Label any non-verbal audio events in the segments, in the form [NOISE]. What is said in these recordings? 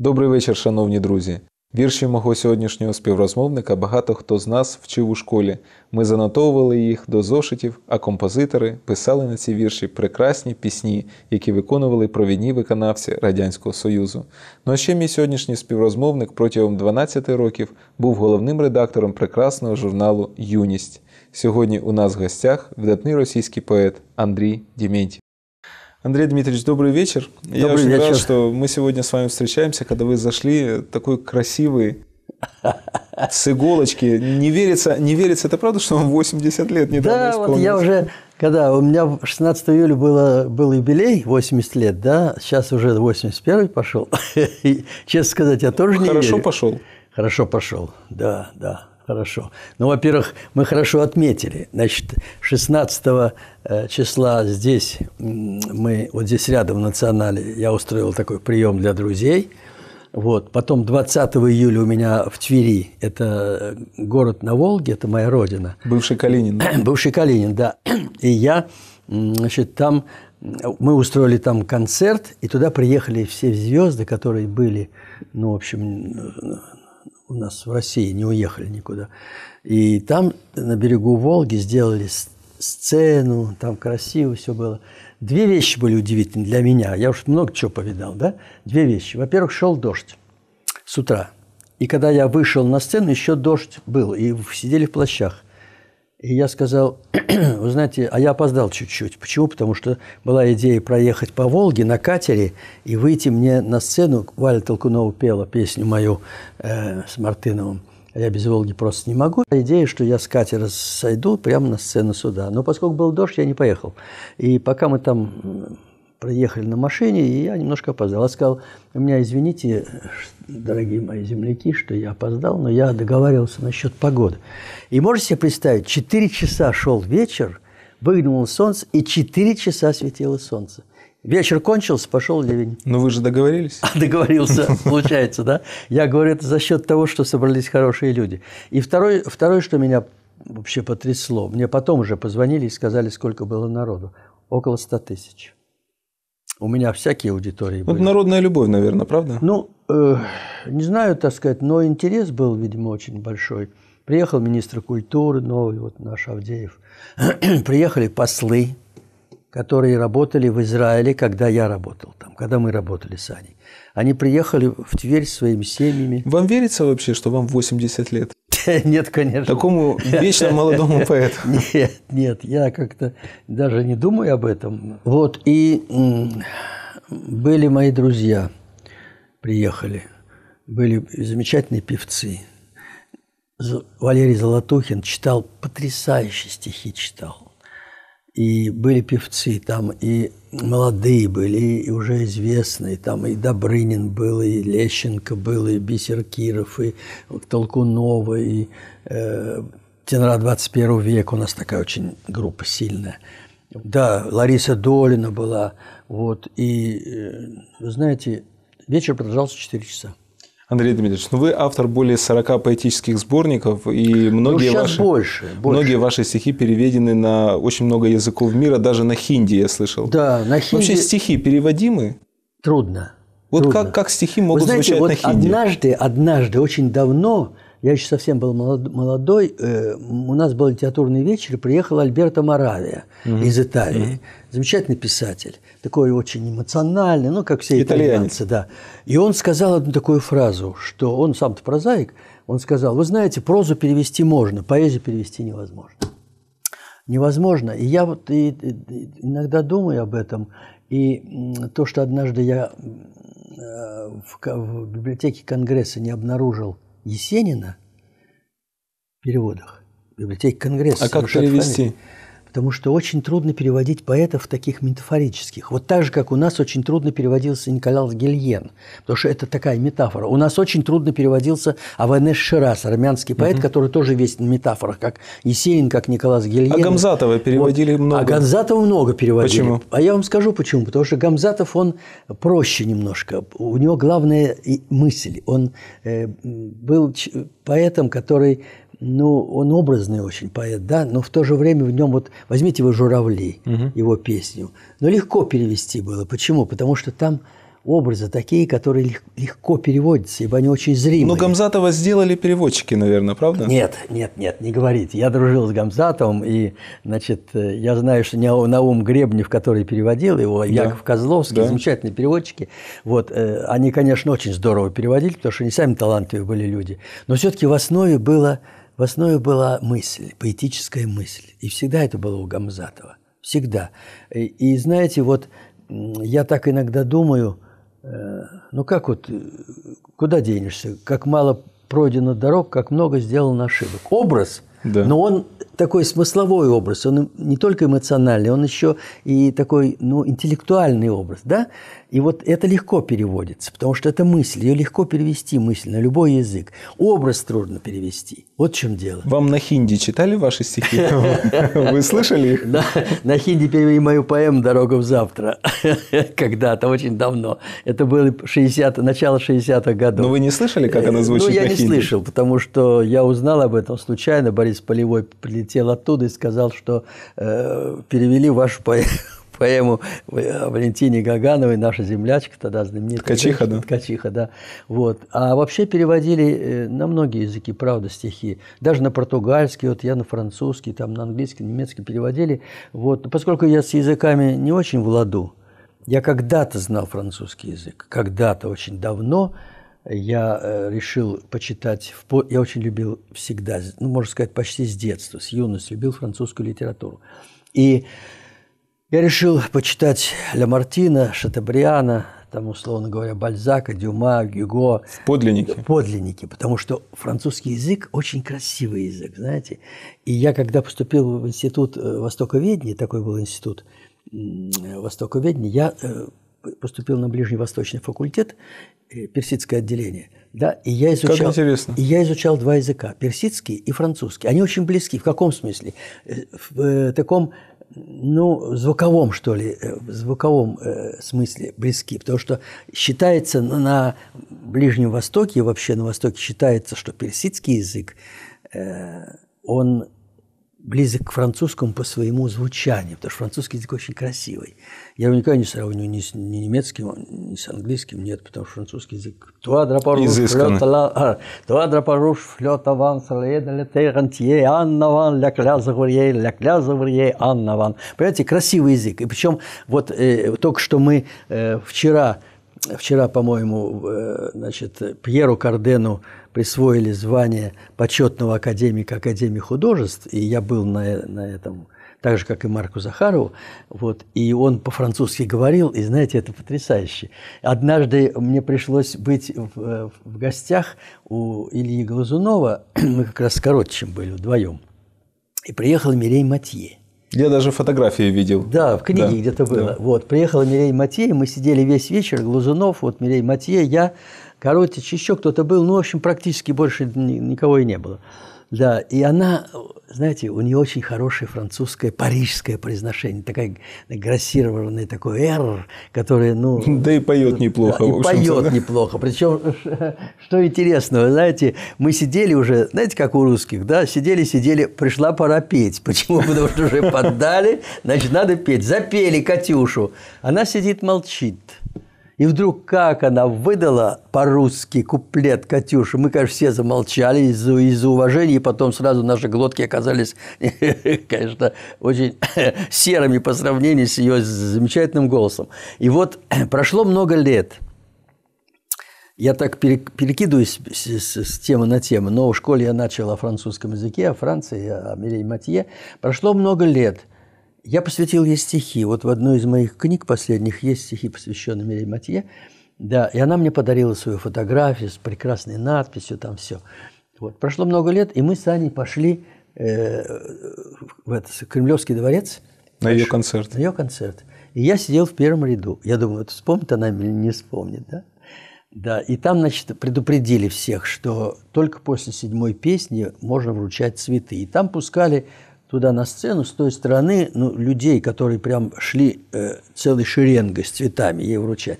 Добрий вечір, шановні друзі. Вірші мого сьогоднішнього співрозмовника багато хто з нас вчив у школі. Ми занотовували їх до зошитів, а композитори писали на ці вірші прекрасні пісні, які виконували провідні виконавці Радянського Союзу. Ну а ще мій сьогоднішній співрозмовник протягом 12 років був головним редактором прекрасного журналу Юність. Сьогодні у нас в гостях видатний російський поет Андрій Дімєнтів. Андрей Дмитриевич, добрый вечер. Добрый Я очень вечер. рад, что мы сегодня с вами встречаемся, когда вы зашли э, такой красивый, с иголочки. Не верится, не верится, это правда, что вам 80 лет недавно Да, вот я уже, когда у меня 16 июля было, был юбилей, 80 лет, да, сейчас уже 81 пошел. [LAUGHS] И, честно сказать, я тоже Хорошо не Хорошо пошел? Хорошо пошел, да, да хорошо. Ну, во-первых, мы хорошо отметили. Значит, 16 э, числа здесь мы, вот здесь рядом в Национале, я устроил такой прием для друзей. Вот. Потом 20 июля у меня в Твери, это э, город на Волге, это моя родина. Бывший Калинин. [CLEARS THROAT] Бывший Калинин, да. [CLEARS THROAT] И я, значит, там, э, мы устроили там концерт, и туда приехали все звезды, которые были, ну, в общем, у нас в России, не уехали никуда. И там на берегу Волги сделали сцену, там красиво все было. Две вещи были удивительны для меня. Я уж много чего повидал, да? Две вещи. Во-первых, шел дождь с утра. И когда я вышел на сцену, еще дождь был, и сидели в плащах. И я сказал, [CLEARS THROAT] вы знаете, а я опоздал чуть-чуть. Почему? Потому что была идея проехать по Волге на катере и выйти мне на сцену. Валя Толкунова пела песню мою э, с Мартыновым. Я без Волги просто не могу. Идея, что я с катера сойду прямо на сцену сюда. Но поскольку был дождь, я не поехал. И пока мы там Приехали на машине, и я немножко опоздал. Я сказал, у меня извините, дорогие мои земляки, что я опоздал, но я договаривался насчет погоды. И можете себе представить, 4 часа шел вечер, выглянуло солнце, и 4 часа светило солнце. Вечер кончился, пошел ливень. Но вы же договорились. А, [LAUGHS] договорился, получается, да? Я говорю, это за счет того, что собрались хорошие люди. И второй, второе, что меня вообще потрясло, мне потом уже позвонили и сказали, сколько было народу. Около 100 тысяч. У меня всякие аудитории вот были. народная любовь, наверное, правда? Ну, э, не знаю, так сказать, но интерес был, видимо, очень большой. Приехал министр культуры новый, вот наш Авдеев. [CLEARS THROAT] Приехали послы которые работали в Израиле, когда я работал там, когда мы работали с Аней. Они приехали в Тверь с своими семьями. Вам верится вообще, что вам 80 лет? [LAUGHS] Нет, конечно. Такому вечно молодому [LAUGHS] поэту. Нет, нет, я как-то даже не думаю об этом. Вот, и были мои друзья, приехали. Были замечательные певцы. Валерий Золотухин читал, потрясающие стихи читал и были певцы там, и молодые были, и уже известные, там и Добрынин был, и Лещенко был, и Бисеркиров, и Толкунова, и э, тенора 21 века, у нас такая очень группа сильная. Да, Лариса Долина была, вот, и, э, вы знаете, вечер продолжался 4 часа. Андрей Дмитриевич, ну вы автор более 40 поэтических сборников, и многие, ну, ваши, больше, больше. многие ваши стихи переведены на очень много языков мира, даже на хинди я слышал. Да, на хинди. Вообще стихи переводимы? Трудно. Вот трудно. Как, как стихи могут Вы знаете, звучать вот на хинди? Однажды, однажды, очень давно я еще совсем был молодой, э, у нас был литературный вечер, приехал Альберто Моравия mm из Италии. mm Замечательный писатель, такой очень эмоциональный, ну, как все итальянцы, да. И он сказал одну такую фразу, что он сам-то прозаик, он сказал, вы знаете, прозу перевести можно, поэзию перевести невозможно. Невозможно. И я вот и, и, иногда думаю об этом. И то, что однажды я э, в библиотеке Конгресса не обнаружил – Есенина в переводах. Библиотеки Конгресса. А как перевести? Фамилии потому что очень трудно переводить поэтов таких метафорических. Вот так же, как у нас очень трудно переводился Николай Гильен, потому что это такая метафора. У нас очень трудно переводился Аванеш Ширас, армянский поэт, угу. который тоже весь на метафорах, как Есенин, как Николай Гильен. А Гамзатова переводили вот. А много. А Гамзатова много переводили. Почему? А я вам скажу почему. Потому что Гамзатов, он проще немножко. У него главная мысль. Он э, был поэтом, который ну, он образный очень поэт, да, но в то же время в нем вот возьмите его «Журавли», угу. его песню. Но легко перевести было. Почему? Потому что там образы такие, которые легко переводятся, ибо они очень зримые. Но ну, Гамзатова сделали переводчики, наверное, правда? Нет, нет, нет, не говорите. Я дружил с Гамзатовым, и, значит, я знаю, что не Наум Гребнев, который переводил его, а да. Яков Козловский, да. замечательные переводчики. Вот, э, они, конечно, очень здорово переводили, потому что они сами талантливые были люди. Но все-таки в основе было в основе была мысль, поэтическая мысль. И всегда это было у Гамзатова. Всегда. И, и знаете, вот я так иногда думаю, э, ну как вот, э, куда денешься? Как мало пройдено дорог, как много сделано ошибок. Образ, да. но он такой смысловой образ, он не только эмоциональный, он еще и такой, ну, интеллектуальный образ, да? И вот это легко переводится, потому что это мысль. Ее легко перевести, мысль, на любой язык. Образ трудно перевести. Вот в чем дело. Вам на хинди читали ваши стихи? [LAUGHS] Вы слышали их? Да, на хинди перевели мою поэму «Дорога в завтра» [LAUGHS] когда-то, очень давно. Это было 60 начало 60-х годов. Но вы не слышали, как она э, звучит Ну, я не слышал, потому что я узнал об этом случайно. Борис Полевой прилетел оттуда и сказал, что э, перевели вашу поэму поэму э, Валентине Гагановой «Наша землячка», тогда знаменитая. Ткачиха, да? Ткачиха, да. Вот. А вообще переводили э, на многие языки, правда, стихи. Даже на португальский, вот я на французский, там на английский, немецкий переводили. Вот. Поскольку я с языками не очень владу, я когда-то знал французский язык, когда-то очень давно, я э, решил почитать, я очень любил всегда, ну, можно сказать, почти с детства, с юности, любил французскую литературу. И я решил почитать Ля Мартина, Шатабриана, там, условно говоря, Бальзака, Дюма, Гюго. Подлинники. Подлинники, потому что французский язык очень красивый язык, знаете. И я, когда поступил в институт э, востоковедения, такой был институт востоковедения, я э, поступил на Ближневосточный факультет, э, персидское отделение, да, и я изучал... Как интересно. И я изучал два языка, персидский и французский. Они очень близки. В каком смысле? В таком ну, звуковом, что ли, э, в звуковом э, смысле близки, потому что считается ну, на Ближнем Востоке, вообще на Востоке считается, что персидский язык, э, он близок к французскому по своему звучанию, потому что французский язык очень красивый. Я его никогда не сравниваю ни с ни немецким, ни с английским, нет, потому что французский язык... ле Изысканный. А, Понимаете, красивый язык. И причем вот э, только что мы э, вчера вчера, по-моему, э, значит, Пьеру Кардену присвоили звание почетного академика Академии художеств, и я был на, э, на этом так же, как и Марку Захарову, вот, и он по-французски говорил, и, знаете, это потрясающе. Однажды мне пришлось быть в, э, в гостях у Ильи Глазунова, [CLEARS THROAT] мы как раз с Коротчим были вдвоем, и приехал Мирей Матье. Я даже фотографии видел. Да, в книге да, где-то было. Да. Вот, приехала Мирей Матье, мы сидели весь вечер, Глазунов, вот Мирей Матье, я, Коротич, еще кто-то был, ну, в общем, практически больше никого и не было. Да, и она, знаете, у нее очень хорошее французское, парижское произношение, такая грассированная такой «р», которое, ну... [LAUGHS] Да и поет э, неплохо, да, и поет да? неплохо. Причем, [LAUGHS] что интересного, знаете, мы сидели уже, знаете, как у русских, да, сидели-сидели, пришла пора петь. Почему? Потому что уже поддали, значит, надо петь. Запели Катюшу. Она сидит, молчит. И вдруг как она выдала по-русски куплет Катюши, мы, конечно, все замолчали из-за из уважения, и потом сразу наши глотки оказались, [LAUGHS] конечно, очень [LAUGHS] серыми по сравнению с ее замечательным голосом. И вот [CLEARS THROAT] прошло много лет – я так перекидываюсь с, с, с темы на тему, но в школе я начал о французском языке, о Франции, о Мирей Матье. Прошло много лет – я посвятил ей стихи. Вот в одной из моих книг последних есть стихи, посвященные Мире Матье. Да, и она мне подарила свою фотографию с прекрасной надписью, там все. Вот. Прошло много лет, и мы с Аней пошли э, в этот, Кремлевский дворец. На ее концерт. На ее концерт. И я сидел в первом ряду. Я думаю, вот вспомнит она или не вспомнит, да? Да, и там, значит, предупредили всех, что только после седьмой песни можно вручать цветы. И там пускали туда на сцену, с той стороны, ну, людей, которые прям шли э, целой шеренгой с цветами ей вручать.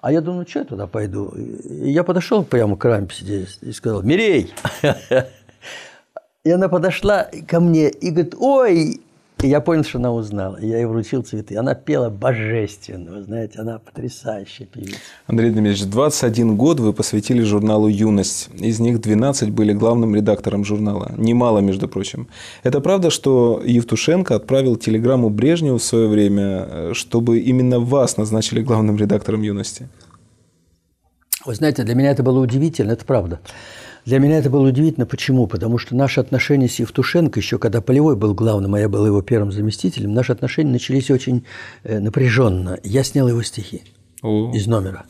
А я думаю, что я туда пойду? И я подошел прямо к рампе сидеть и сказал, «Мирей!» [LAUGHS] И она подошла ко мне и говорит, «Ой, и я понял, что она узнала. Я ей вручил цветы. Она пела божественно. знаете, она потрясающая певица. Андрей Дмитриевич, 21 год вы посвятили журналу «Юность». Из них 12 были главным редактором журнала. Немало, между прочим. Это правда, что Евтушенко отправил телеграмму Брежневу в свое время, э, чтобы именно вас назначили главным редактором «Юности»? Вы знаете, для меня это было удивительно, это правда. Для меня это было удивительно. Почему? Потому что наши отношения с Евтушенко, еще когда Полевой был главным, а я был его первым заместителем, наши отношения начались очень э, напряженно. Я снял его стихи О. из номера.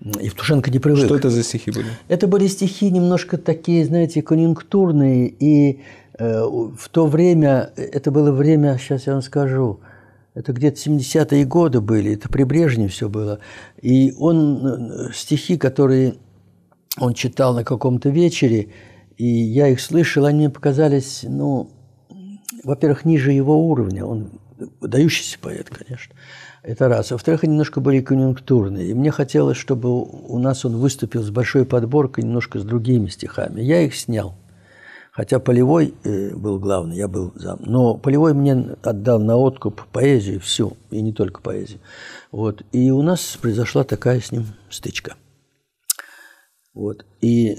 Евтушенко не привык. Что это за стихи были? Это были стихи немножко такие, знаете, конъюнктурные. И э, в то время, это было время, сейчас я вам скажу, это где-то 70-е годы были, это при Брежне все было. И он, э, стихи, которые он читал на каком-то вечере, и я их слышал, они мне показались, ну, во-первых, ниже его уровня, он выдающийся поэт, конечно, это раз. Во-вторых, они немножко были конъюнктурные, и мне хотелось, чтобы у нас он выступил с большой подборкой, немножко с другими стихами. Я их снял, хотя Полевой э, был главный, я был зам. Но Полевой мне отдал на откуп поэзию всю, и не только поэзию. Вот. И у нас произошла такая с ним стычка. Вот. И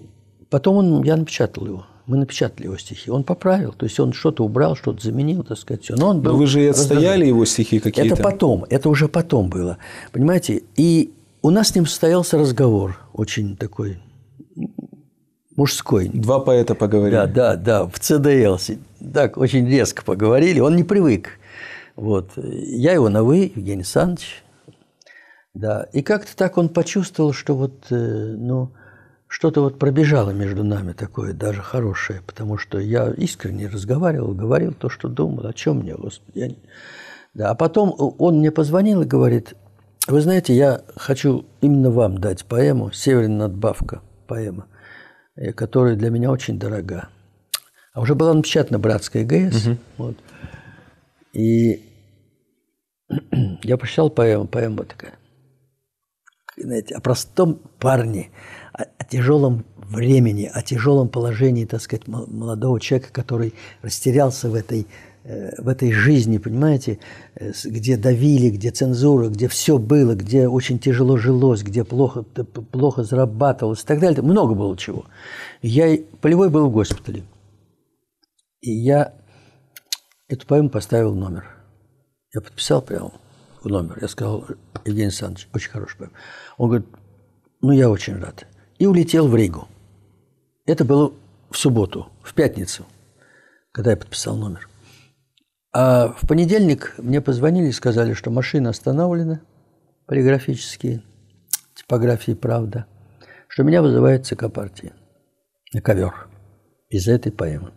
потом он, я напечатал его. Мы напечатали его стихи. Он поправил. То есть, он что-то убрал, что-то заменил, так сказать. Все. Но, он был Но вы же и отстояли его стихи какие-то. Это потом. Это уже потом было. Понимаете? И у нас с ним состоялся разговор очень такой мужской. Два поэта поговорили. Да, да, да, в ЦДЛ. Так, очень резко поговорили. Он не привык. Вот. Я его на «вы», Евгений Александрович. Да. И как-то так он почувствовал, что вот, э, ну, что-то вот пробежало между нами такое, даже хорошее, потому что я искренне разговаривал, говорил то, что думал, о чем мне, Господи. Я... Да, а потом он мне позвонил и говорит, вы знаете, я хочу именно вам дать поэму «Северная надбавка» поэма, э, которая для меня очень дорога. А уже была напечатана «Братская ГС». Угу. Вот. И [CLEARS THROAT] я прочитал поэму, поэма такая, знаете, о простом парне – о тяжелом времени, о тяжелом положении, так сказать, молодого человека, который растерялся в этой, э, в этой жизни, понимаете, э, где давили, где цензура, где все было, где очень тяжело жилось, где плохо, плохо зарабатывалось и так далее. Много было чего. Я полевой был в госпитале. И я эту поэму поставил в номер. Я подписал прямо в номер. Я сказал, Евгений Александрович, очень хороший поэм. Он говорит, ну, я очень рад и улетел в Ригу. Это было в субботу, в пятницу, когда я подписал номер. А в понедельник мне позвонили и сказали, что машина остановлена, полиграфические, типографии «Правда», что меня вызывает ЦК партии на ковер из этой поэмы.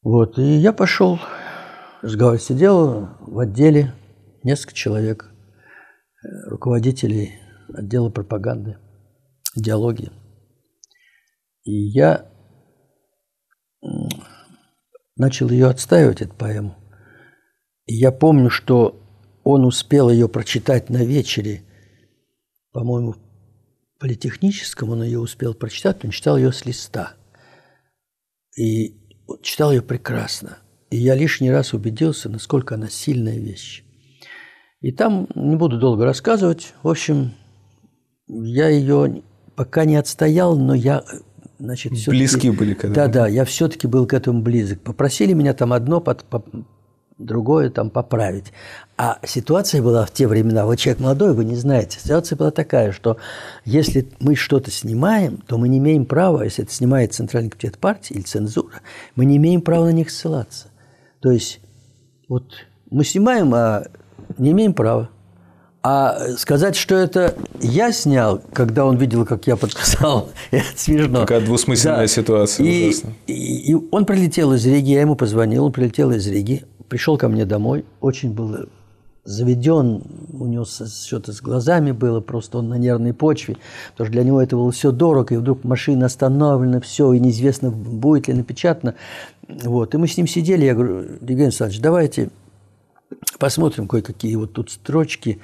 Вот, и я пошел, сидел в отделе несколько человек, э, руководителей отдела пропаганды, идеологии. И я начал ее отстаивать, эту поэму. И я помню, что он успел ее прочитать на вечере, по-моему, в политехническом он ее успел прочитать, он читал ее с листа. И читал ее прекрасно. И я лишний раз убедился, насколько она сильная вещь. И там, не буду долго рассказывать, в общем, я ее пока не отстоял, но я э, значит, все. Близки были к этому. Да, да, я все-таки был к этому близок. Попросили меня там одно, под, по, другое там поправить. А ситуация была в те времена, вот человек молодой, вы не знаете, ситуация была такая, что если мы что-то снимаем, то мы не имеем права, если это снимает Центральный комитет партии или цензура, мы не имеем права на них ссылаться. То есть вот мы снимаем, а не имеем права. А сказать, что это я снял, когда он видел, как я подписал, [LAUGHS] это смешно. Какая двусмысленная да. ситуация. И, ужасно. и, и он прилетел из Риги, я ему позвонил, он прилетел из Риги, пришел ко мне домой, очень был заведен, у него что-то с глазами было, просто он на нервной почве, потому что для него это было все дорого, и вдруг машина остановлена, все, и неизвестно, будет ли напечатано. Вот. И мы с ним сидели, я говорю, Евгений Александрович, давайте посмотрим кое-какие вот тут строчки,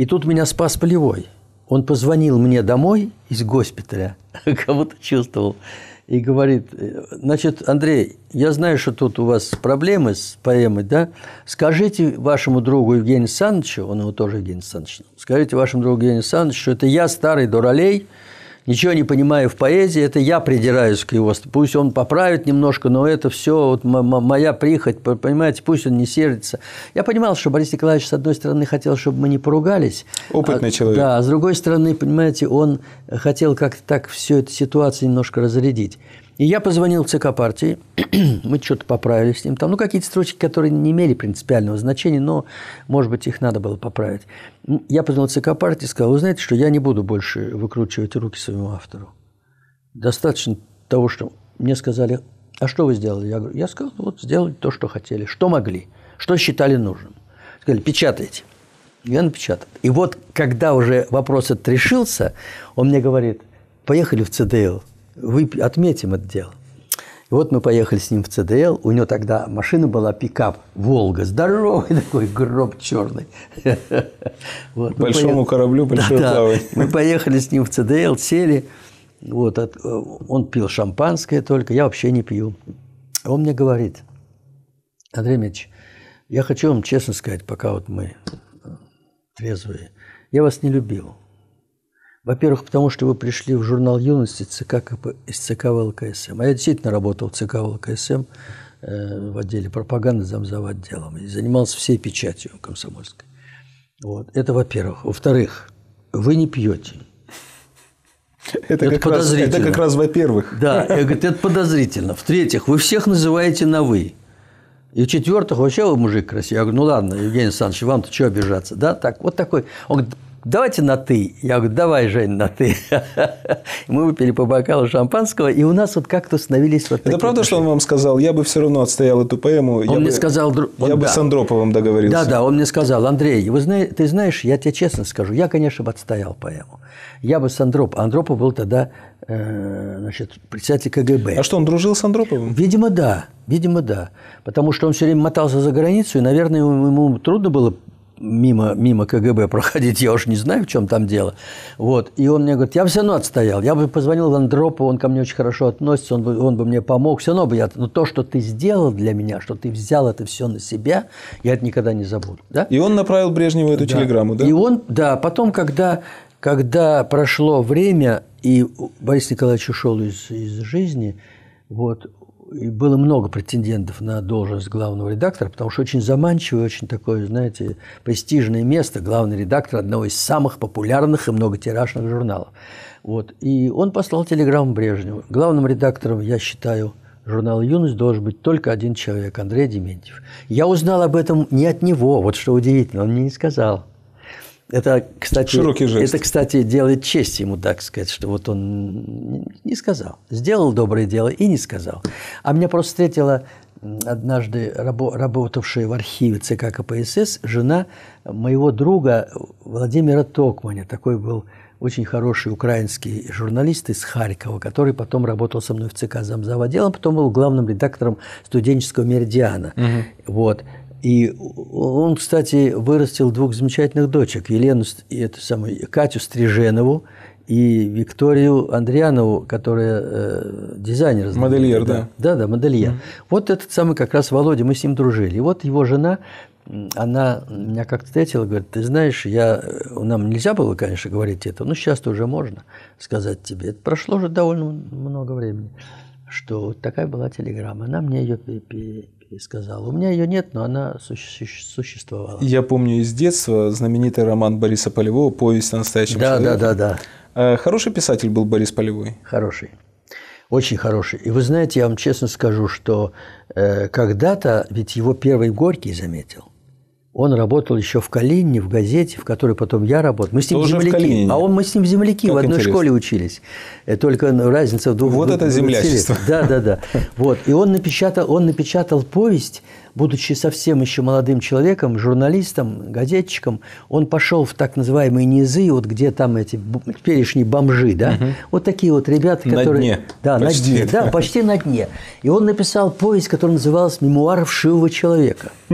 и тут меня спас Полевой. Он позвонил мне домой из госпиталя, [LAUGHS] кого-то чувствовал, и говорит, э, значит, Андрей, я знаю, что тут у вас проблемы с поэмой, да? Скажите вашему другу Евгению Александровичу, он его тоже Евгений Александрович, скажите вашему другу Евгению Александровичу, что это я, старый дуралей, ничего не понимаю в поэзии, это я придираюсь к его. Пусть он поправит немножко, но это все вот моя прихоть, понимаете, пусть он не сердится. Я понимал, что Борис Николаевич, с одной стороны, хотел, чтобы мы не поругались. Опытный а, человек. Да, а с другой стороны, понимаете, он хотел как-то так всю эту ситуацию немножко разрядить. И я позвонил в ЦК партии, [CLEARS THROAT] мы что-то поправили с ним там, ну, какие-то строчки, которые не имели принципиального значения, но, может быть, их надо было поправить. Я позвонил в ЦК партии и сказал, вы знаете, что я не буду больше выкручивать руки своему автору. Достаточно того, что мне сказали, а что вы сделали? Я говорю, я сказал, ну вот сделали то, что хотели, что могли, что считали нужным. Сказали, печатайте. Я напечатал. И вот, когда уже вопрос этот решился, он мне говорит, поехали в ЦДЛ вы отметим это дело. И вот мы поехали с ним в ЦДЛ. У него тогда машина была пикап «Волга». Здоровый [LAUGHS] такой гроб черный. [LAUGHS] Вот, Большому поех... кораблю большой да, плавание. Да. Мы [LAUGHS] поехали с ним в ЦДЛ, сели. Вот, от... Э, он пил шампанское только, я вообще не пью. Он мне говорит, Андрей Ильич, я хочу вам честно сказать, пока вот мы э, трезвые, я вас не любил. Во-первых, потому что вы пришли в журнал юности ЦК КП, из ЦК ВЛКСМ. А я действительно работал в ЦК ВЛКСМ э, в отделе пропаганды замзава отделом и занимался всей печатью комсомольской. Вот. Это во-первых. Во-вторых, вы не пьете. Это, это, как подозрительно. Раз, это как раз во-первых. Да, я говорю, это подозрительно. В-третьих, вы всех называете на «вы». И в-четвертых, вообще вы мужик красивый. Я говорю, ну ладно, Евгений Александрович, вам-то чего обижаться? Да, так, вот такой. Он говорит, давайте на «ты». Я говорю, давай, Жень, на «ты». [LAUGHS] Мы выпили по бокалу шампанского, и у нас вот как-то становились вот Это правда, отношения. что он вам сказал? Я бы все равно отстоял эту поэму. Он я мне бы, сказал... Он, я да. бы с Андроповым договорился. Да-да, он мне сказал, Андрей, вы зна... ты знаешь, я тебе честно скажу, я, конечно, бы отстоял поэму. Я бы с Андроповым... А Андропов был тогда э, значит, председатель КГБ. А что, он дружил с Андроповым? Видимо, да. Видимо, да. Потому что он все время мотался за границу, и, наверное, ему трудно было мимо, мимо КГБ проходить, я уж не знаю, в чем там дело. Вот. И он мне говорит, я все равно отстоял. Я бы позвонил Андропу, он ко мне очень хорошо относится, он бы, он бы мне помог. Все равно бы я... Но то, что ты сделал для меня, что ты взял это все на себя, я это никогда не забуду. Да? И он направил Брежневу эту да. телеграмму, да? И он, да. Потом, когда, когда прошло время, и Борис Николаевич ушел из, из жизни, вот, и было много претендентов на должность главного редактора, потому что очень заманчивое, очень такое, знаете, престижное место, главный редактор одного из самых популярных и многотиражных журналов. Вот. И он послал телеграмму Брежневу. Главным редактором, я считаю, журнала «Юность» должен быть только один человек – Андрей Дементьев. Я узнал об этом не от него, вот что удивительно, он мне не сказал. Это, кстати, Широкий жест. это, кстати, делает честь ему, так сказать, что вот он не сказал. Сделал доброе дело и не сказал. А меня просто встретила однажды рабо работавшая в архиве ЦК КПСС жена моего друга Владимира Токманя. Такой был очень хороший украинский журналист из Харькова, который потом работал со мной в ЦК замзава отделом, потом был главным редактором студенческого «Меридиана». Угу. Вот. И он, кстати, вырастил двух замечательных дочек. Елену, эту самую Катю Стриженову и Викторию Андрианову, которая э, дизайнер. Модельер, да. Да, да, да модельер. Mm-hmm. Вот этот самый как раз Володя, мы с ним дружили. И вот его жена, она меня как-то встретила, говорит, ты знаешь, я, э, нам нельзя было, конечно, говорить это, но сейчас-то уже можно сказать тебе. Это прошло уже довольно много времени, что такая была телеграмма. Она мне ее и сказал. У меня ее нет, но она существовала. Я помню из детства знаменитый роман Бориса Полевого «Повесть о настоящем да, человеке». Да, да, да. Э, хороший писатель был Борис Полевой? Хороший. Очень хороший. И вы знаете, я вам честно скажу, что э, когда-то ведь его первый Горький заметил. Он работал еще в Калинине, в газете, в которой потом я работал. Мы с ним Тоже земляки. А он мы с ним земляки как в одной интересно. школе учились. Э, только разница в двух. Вот двух, это землячество. Да, да, да. Вот. И он напечатал, он напечатал повесть будучи совсем еще молодым человеком, журналистом, газетчиком, он пошел в так называемые низы, вот где там эти перешние бомжи, да, угу. вот такие вот ребята, на которые... Дне. Да, почти. на дне. Да, почти на дне. И он написал повесть, которая называлась «Мемуар вшивого человека». [LAUGHS]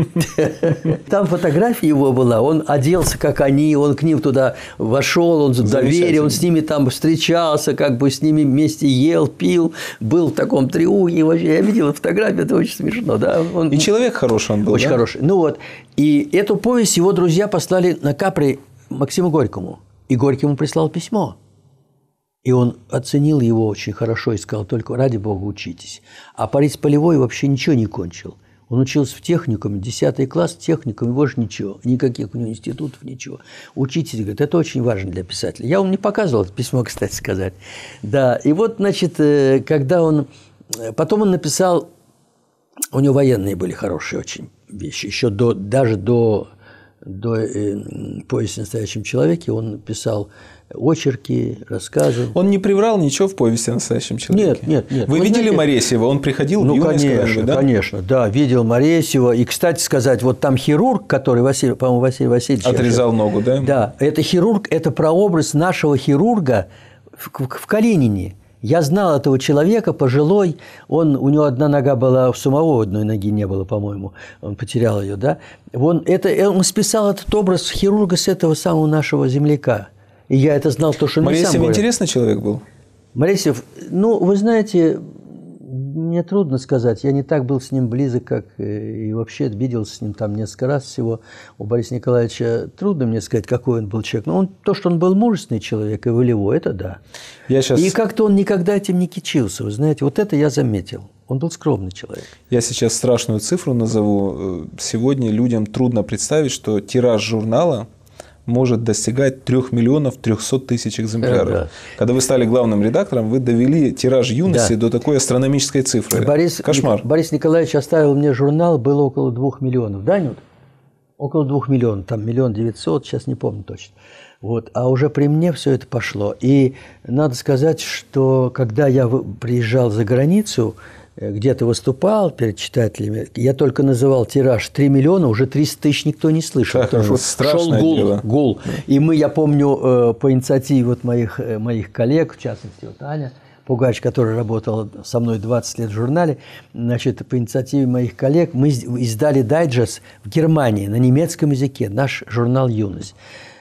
Там фотография его была, он оделся, как они, он к ним туда вошел, он доверил, он с ними там встречался, как бы с ними вместе ел, пил, был в таком треугольнике. Я видел фотографию, это очень смешно, да. Он... И человек хороший он был. Очень да? хороший. Ну вот. И эту повесть его друзья послали на капри Максиму Горькому. И Горькому прислал письмо. И он оценил его очень хорошо и сказал, только ради бога учитесь. А Борис Полевой вообще ничего не кончил. Он учился в техникуме, 10 класс в техникуме, больше ничего, никаких у него институтов, ничего. учитель говорит, это очень важно для писателя. Я вам не показывал это письмо, [LAUGHS] кстати сказать. Да, и вот, значит, э, когда он... Э, потом он написал у него военные были хорошие очень вещи. Еще до, даже до, до э, «Повесть о настоящем человеке» он писал очерки, рассказы. Он не приврал ничего в «Повести о настоящем человеке»? Нет, нет, нет. Вы он, видели знаете, Моресьева? Он приходил ну, в конечно, да? конечно, да, видел Моресьева. И, кстати сказать, вот там хирург, который, Василий, по-моему, Василий Васильевич... Отрезал я, ногу, да? Да. Это хирург, это прообраз нашего хирурга в, в Калинине – я знал этого человека, пожилой, он, у него одна нога была, у самого одной ноги не было, по-моему, он потерял ее, да. Он, это, э, он списал этот образ хирурга с этого самого нашего земляка. И я это знал, то, что он Моресев сам интересный человек был? Моресев, ну, вы знаете, мне трудно сказать, я не так был с ним близок, как э, и вообще виделся с ним там несколько раз всего. У Бориса Николаевича трудно мне сказать, какой он был человек. Но он, то, что он был мужественный человек и волевой, это да. Я сейчас... И как-то он никогда этим не кичился, вы знаете, вот это я заметил. Он был скромный человек. Я сейчас страшную цифру назову. Э, сегодня людям трудно представить, что тираж журнала может достигать 3 миллионов 300 тысяч экземпляров. Да. Когда вы стали главным редактором, вы довели тираж юности да. до такой астрономической цифры. Борис, Кошмар. Борис Николаевич оставил мне журнал, было около 2 миллионов, да, Нют? Около 2 миллионов, там миллион девятьсот, сейчас не помню точно. Вот. А уже при мне все это пошло. И надо сказать, что когда я приезжал за границу, Э, где-то выступал перед читателями, я только называл тираж 3 миллиона, уже 300 тысяч никто не слышал. Да, потому [LAUGHS] что шел гул, дело. гул. И мы, я помню, э, по инициативе вот моих, э, моих коллег, в частности, вот Аня Пугач, которая работала со мной 20 лет в журнале, значит, по инициативе моих коллег мы издали дайджест в Германии на немецком языке, наш журнал «Юность».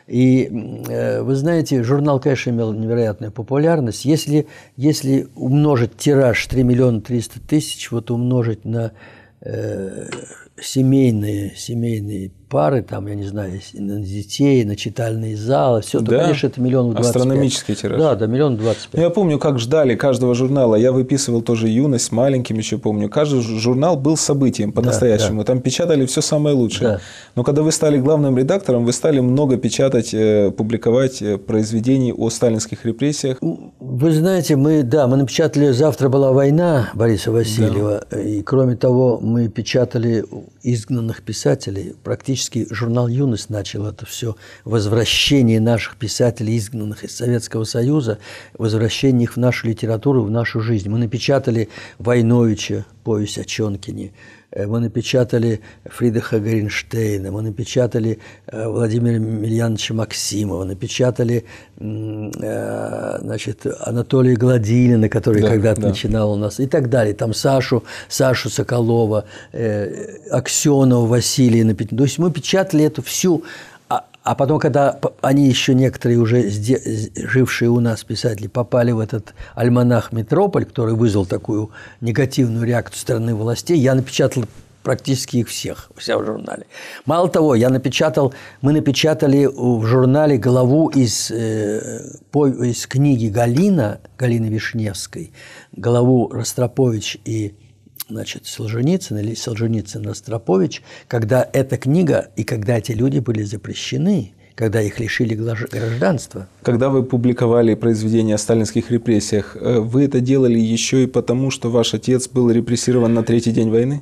И э, вы знаете, журнал, конечно, имел невероятную популярность. Если, если умножить тираж 3 миллиона 300 тысяч, вот умножить на э, семейные, семейные пары, там, я не знаю, на детей, на читальные залы, все, да? то, конечно, это миллион двадцать Астрономический тираж. Да, да, миллион двадцать пять. Ну, я помню, как ждали каждого журнала. Я выписывал тоже юность, маленьким еще помню. Каждый журнал был событием по-настоящему. Да, да. Там печатали все самое лучшее. Да. Но когда вы стали главным редактором, вы стали много печатать, э, публиковать э, произведений о сталинских репрессиях. Вы знаете, мы, да, мы напечатали «Завтра была война» Бориса Васильева. Да. И, кроме того, мы печатали изгнанных писателей практически фактически журнал «Юность» начал это все. Возвращение наших писателей, изгнанных из Советского Союза, возвращение их в нашу литературу, в нашу жизнь. Мы напечатали Войновича, повесть о Чонкине, Э, мы напечатали Фридриха Гринштейна, мы напечатали э, Владимира Мильяновича Максимова, напечатали э, значит, Анатолия Гладилина, который да, когда-то да. начинал у нас, и так далее. Там Сашу, Сашу Соколова, Аксенова Василия. То есть мы печатали эту всю а потом, когда они еще некоторые уже жившие у нас писатели попали в этот альманах «Метрополь», который вызвал такую негативную реакцию стороны властей, я напечатал практически их всех у себя в журнале. Мало того, я напечатал, мы напечатали в журнале главу из, э, из книги Галина, Галины Вишневской, главу Ростропович и значит, Солженицын или Солженицын Ростропович, когда эта книга и когда эти люди были запрещены, когда их лишили гражданства. Когда вы публиковали произведение о сталинских репрессиях, э, вы это делали еще и потому, что ваш отец был репрессирован на третий день войны?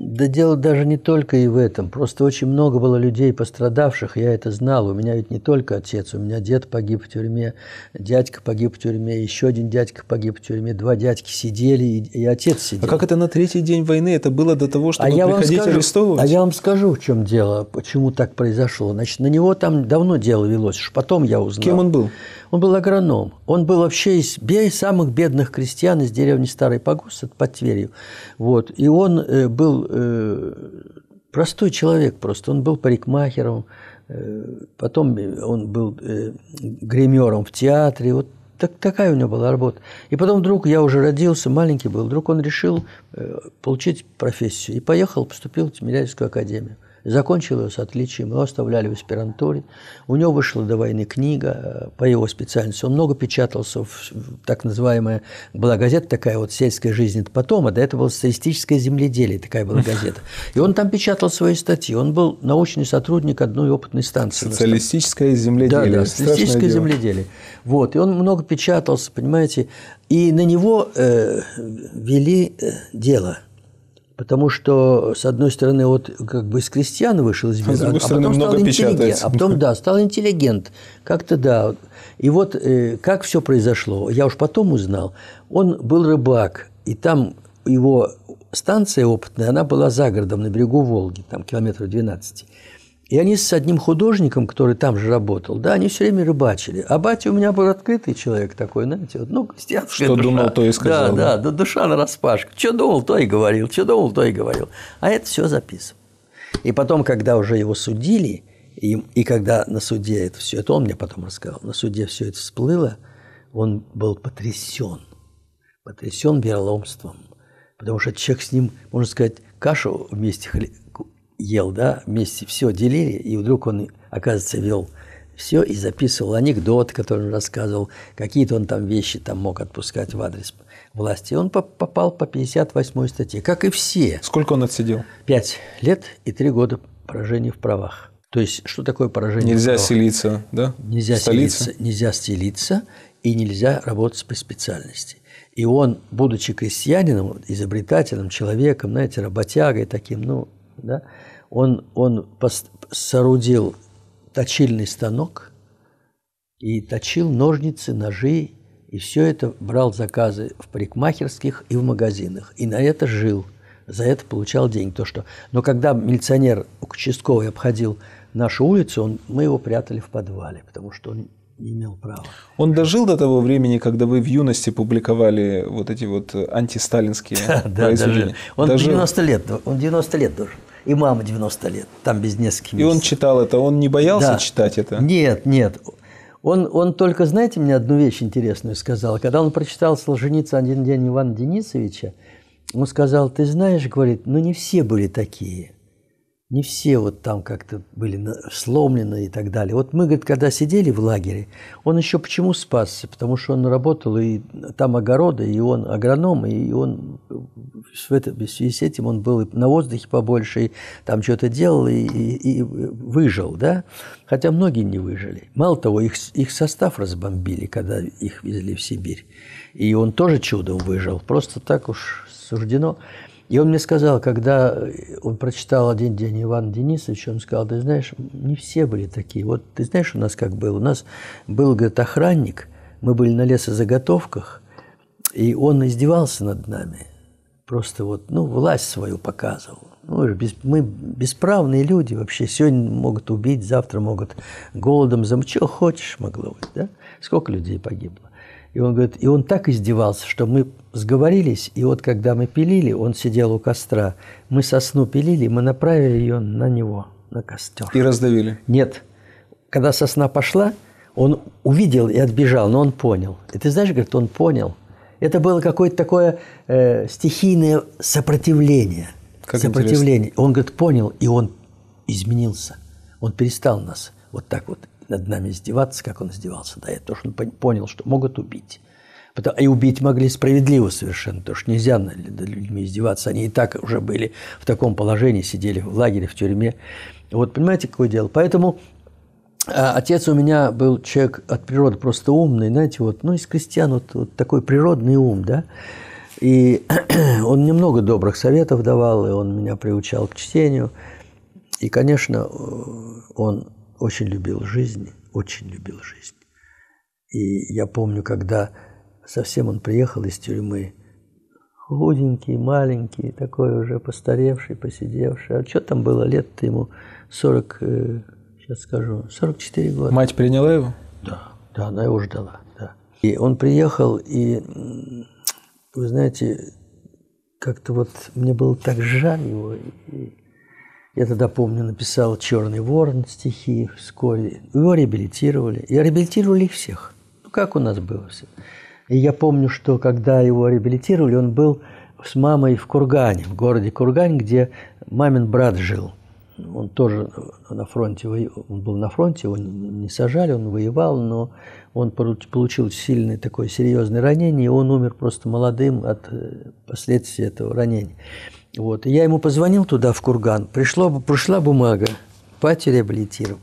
Да дело даже не только и в этом. Просто очень много было людей пострадавших, я это знал. У меня ведь не только отец, у меня дед погиб в тюрьме, дядька погиб в тюрьме, еще один дядька погиб в тюрьме, два дядьки сидели, и, и отец сидел. А как это на третий день войны? Это было до того, а чтобы а я приходить скажу, арестовывать? А я вам скажу, в чем дело, почему так произошло. Значит, на него там давно дело велось, потом я узнал. Кем он был? Он был агроном. Он был вообще из самых бедных крестьян из деревни Старый Погос, под Тверью. Вот. И он э, был э, простой человек просто. Он был парикмахером, э, потом он был гримером в театре. Вот так, такая у него была работа. И потом вдруг, я уже родился, маленький был, вдруг он решил получить профессию. И поехал, поступил в Тимирязевскую академию. Закончил ее с отличием, его оставляли в аспирантуре. У него вышла до войны книга э, по его специальности. Он много печатался в так называемая, была газета такая вот «Сельская жизнь» это потом, а до этого было «Статистическое земледелие» такая была газета. И он там печатал свои статьи. Он был научный сотрудник одной опытной станции. Социалистическое земледелие. Да, да, социалистическое дело. земледелие. Вот, и он много печатался, понимаете, и на него э, вели э, дело – Потому что, с одной стороны, вот как бы из крестьян вышел из бизнеса, а, с другой стороны, а потом много стал интеллигент. А потом, да, стал интеллигент. Как-то да. И вот э, как все произошло, я уж потом узнал. Он был рыбак, и там его станция опытная, она была за городом, на берегу Волги, там километров 12. И они с одним художником, который там же работал, да, они все время рыбачили. А батя у меня был открытый человек такой, знаете, вот, ну, крестьянская Что душа. думал, то и сказал. Да, да, да, душа на распашку. Что думал, то и говорил, что думал, то и говорил. А это все записывал. И потом, когда уже его судили, и, и когда на суде это все, это он мне потом рассказал, на суде все это всплыло, он был потрясен, потрясен вероломством. Потому что человек с ним, можно сказать, кашу вместе хлеб, ел, да, вместе все делили, и вдруг он, оказывается, вел все и записывал анекдот, который он рассказывал, какие-то он там вещи там мог отпускать в адрес власти. он попал по 58 статье, как и все. Сколько он отсидел? Пять лет и три года поражения в правах. То есть, что такое поражение? Нельзя селиться, да? Нельзя Столица. селиться, нельзя селиться и нельзя работать по специальности. И он, будучи крестьянином, изобретателем, человеком, знаете, работягой таким, ну, да, он, он соорудил точильный станок и точил ножницы, ножи, и все это брал заказы в парикмахерских и в магазинах. И на это жил, за это получал деньги. То, что... Но когда милиционер участковый обходил нашу улицу, он, мы его прятали в подвале, потому что он не имел права. Он дожил до того времени, когда вы в юности публиковали вот эти вот антисталинские [LAUGHS] да, произведения? Да, дожил. Он дожил. 90 лет, он 90 лет дожил и мама 90 лет, там без нескольких месяцев. И он читал это, он не боялся да. читать это? Нет, нет. Он, он только, знаете, мне одну вещь интересную сказал. Когда он прочитал «Солженицын один день Ивана Денисовича», он сказал, ты знаешь, говорит, ну не все были такие – не все вот там как-то были сломлены и так далее. Вот мы, говорит, когда сидели в лагере, он еще почему спасся? Потому что он работал, и там огороды, и он агроном, и он в, связи с этим он был и на воздухе побольше, и там что-то делал, и, и, и выжил, да? Хотя многие не выжили. Мало того, их, их состав разбомбили, когда их везли в Сибирь. И он тоже чудом выжил, просто так уж суждено. И он мне сказал, когда э, он прочитал один день Иван Денисович, он сказал, ты знаешь, не все были такие. Вот ты знаешь, у нас как был? У нас был, говорит, охранник, мы были на лесозаготовках, и он издевался над нами. Просто вот, ну, власть свою показывал. Ну, мы бесправные люди вообще. Сегодня могут убить, завтра могут голодом замочь. Что хочешь могло быть, да? Сколько людей погибло? И он говорит, и он так издевался, что мы сговорились, и вот когда мы пилили, он сидел у костра, мы сосну пилили, мы направили ее на него, на костер. И раздавили? Нет. Когда сосна пошла, он увидел и отбежал, но он понял. И ты знаешь, говорит, он понял. Это было какое-то такое э, стихийное сопротивление. Как сопротивление. Интересно. Он, говорит, понял, и он изменился. Он перестал нас вот так вот над нами издеваться, как он издевался да, это то, что он понял, что могут убить. Потому, и убить могли справедливо совершенно, потому что нельзя над людьми издеваться. Они и так уже были в таком положении, сидели в лагере, в тюрьме. Вот понимаете, какое дело? Поэтому а, Отец у меня был человек от природы просто умный, знаете, вот, ну, из крестьян вот, вот такой природный ум, да. И [CLEARS THROAT] он немного добрых советов давал, и он меня приучал к чтению. И, конечно, э, он очень любил жизнь, очень любил жизнь. И я помню, когда совсем он приехал из тюрьмы, худенький, маленький, такой уже постаревший, посидевший. А что там было лет-то ему 40, сейчас э, скажу, 44 года. Мать приняла его? Да, да, она его ждала, да. И он приехал, и, вы знаете, как-то вот мне было так жаль его, и я тогда, помню, написал «Черный ворон» стихи вскоре. Его реабилитировали. И реабилитировали их всех. Ну, как у нас было все. И я помню, что когда его реабилитировали, он был с мамой в Кургане, в городе Кургань, где мамин брат жил. Он тоже на фронте, он был на фронте, его не сажали, он воевал, но он получил сильное такое серьезное ранение, и он умер просто молодым от э, последствий этого ранения. Вот. я ему позвонил туда, в Курган. Пришло, пришла бумага. Пати реабилитировали.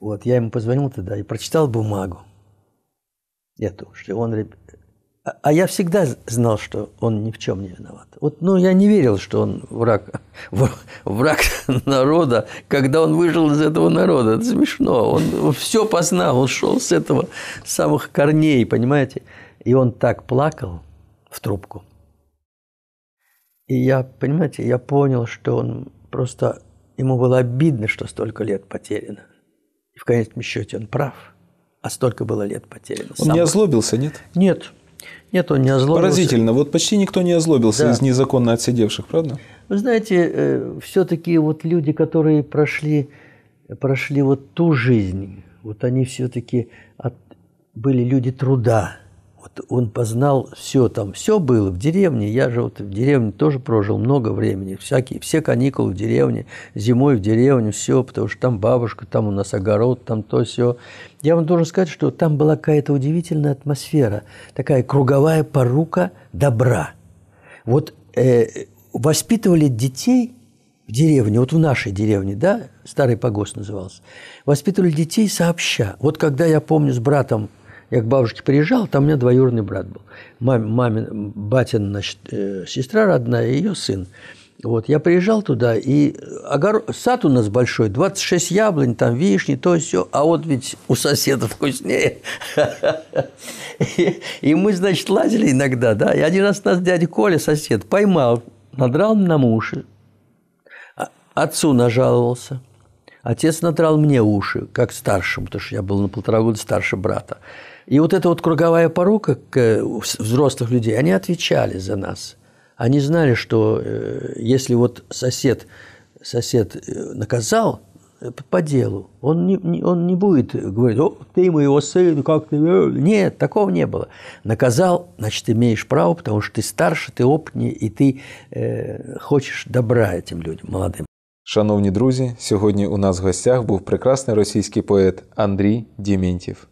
Вот, я ему позвонил туда и прочитал бумагу. Эту, что он... А, а я всегда знал, что он ни в чем не виноват. Вот, ну, я не верил, что он враг, [LAUGHS] враг [LAUGHS] народа, когда он выжил из этого народа. Это смешно. Он все познал, он шел с этого, самых корней, понимаете? И он так плакал в трубку – и я, понимаете, я понял, что он просто, ему было обидно, что столько лет потеряно. И в конечном счете он прав, а столько было лет потеряно. Он Сам... не озлобился, нет? Нет, нет, он не озлобился. Поразительно. Вот почти никто не озлобился да. из незаконно отсидевших, правда? Вы знаете, э, все-таки вот люди, которые прошли, прошли вот ту жизнь, вот они все-таки от... были люди труда, вот он познал все там, все было в деревне. Я же вот в деревне тоже прожил много времени, всякие, все каникулы в деревне, зимой в деревне, все, потому что там бабушка, там у нас огород, там то все. Я вам должен сказать, что там была какая-то удивительная атмосфера, такая круговая порука добра. Вот э, воспитывали детей в деревне, вот в нашей деревне, да, старый погост назывался, воспитывали детей сообща. Вот когда я помню с братом я к бабушке приезжал, там у меня двоюродный брат был. Маме, маме батин, значит, э, сестра родная, ее сын. Вот, я приезжал туда, и огород, сад у нас большой, 26 яблонь, там вишни, то и все, а вот ведь у соседа вкуснее. [LAUGHS] И мы, значит, лазили иногда, да, и один раз нас дядя Коля, сосед, поймал, надрал нам уши, а, отцу нажаловался – Отец натрал мне уши, как старшему, потому что я был на полтора года старше брата. И вот эта вот круговая порука э, взрослых людей, они отвечали за нас. Они знали, что э, если вот сосед, сосед э, наказал, по делу. Он не, не, он не будет говорить, о, ты моего сына, как ты... Нет, такого не было. Наказал, значит, имеешь право, потому что ты старше, ты опытнее, и ты э, хочешь добра этим людям, молодым. Шановні друзі, сьогодні у нас в гостях був прекрасний російський поет Андрій Дімєнтів.